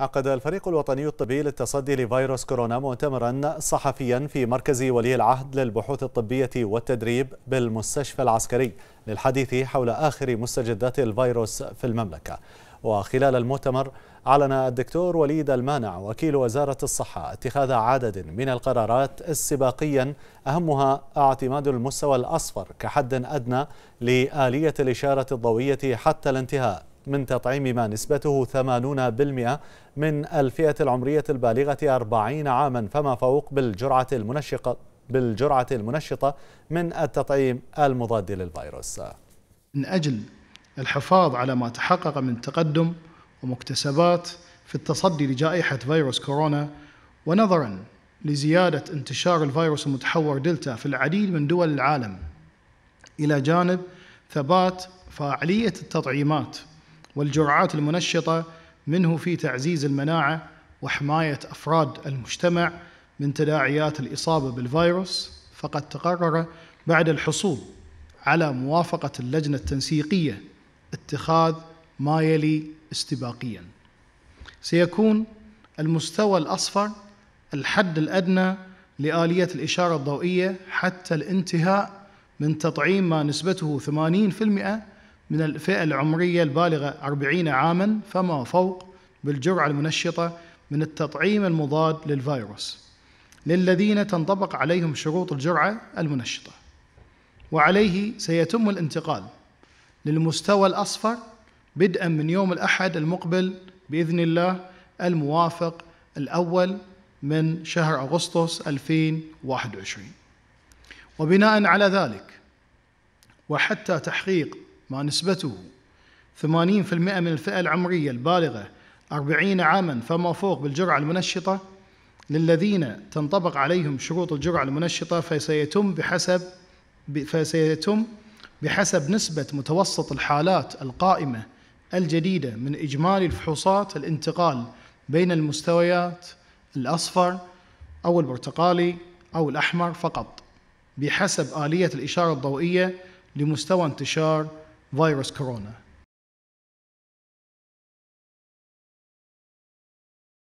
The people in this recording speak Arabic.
عقد الفريق الوطني الطبي للتصدي لفيروس كورونا مؤتمرا صحفيا في مركز ولي العهد للبحوث الطبية والتدريب بالمستشفى العسكري للحديث حول آخر مستجدات الفيروس في المملكة وخلال المؤتمر أعلن الدكتور وليد المانع وكيل وزارة الصحة اتخاذ عدد من القرارات السباقيا أهمها اعتماد المستوى الأصفر كحد أدنى لآلية الإشارة الضوئية حتى الانتهاء من تطعيم ما نسبته 80% من الفئة العمرية البالغة 40 عاما فما فوق بالجرعة المنشقة بالجرعة المنشطة من التطعيم المضاد للفيروس من أجل الحفاظ على ما تحقق من تقدم ومكتسبات في التصدي لجائحة فيروس كورونا ونظرا لزيادة انتشار الفيروس المتحور دلتا في العديد من دول العالم إلى جانب ثبات فاعلية التطعيمات والجرعات المنشطه منه في تعزيز المناعه وحمايه افراد المجتمع من تداعيات الاصابه بالفيروس فقد تقرر بعد الحصول على موافقه اللجنه التنسيقيه اتخاذ ما يلي استباقيا سيكون المستوى الاصفر الحد الادنى لآلية الإشارة الضوئية حتى الانتهاء من تطعيم ما نسبته 80% من الفئة العمرية البالغة أربعين عاما فما فوق بالجرعة المنشطة من التطعيم المضاد للفيروس للذين تنطبق عليهم شروط الجرعة المنشطة وعليه سيتم الانتقال للمستوى الأصفر بدءا من يوم الأحد المقبل بإذن الله الموافق الأول من شهر أغسطس 2021 وبناء على ذلك وحتى تحقيق ما نسبته 80% من الفئة العمرية البالغة 40 عاما فما فوق بالجرعة المنشطة للذين تنطبق عليهم شروط الجرعة المنشطة فسيتم بحسب فسيتم بحسب نسبة متوسط الحالات القائمة الجديدة من إجمالي الفحوصات الانتقال بين المستويات الأصفر أو البرتقالي أو الأحمر فقط بحسب آلية الإشارة الضوئية لمستوى انتشار virus corona.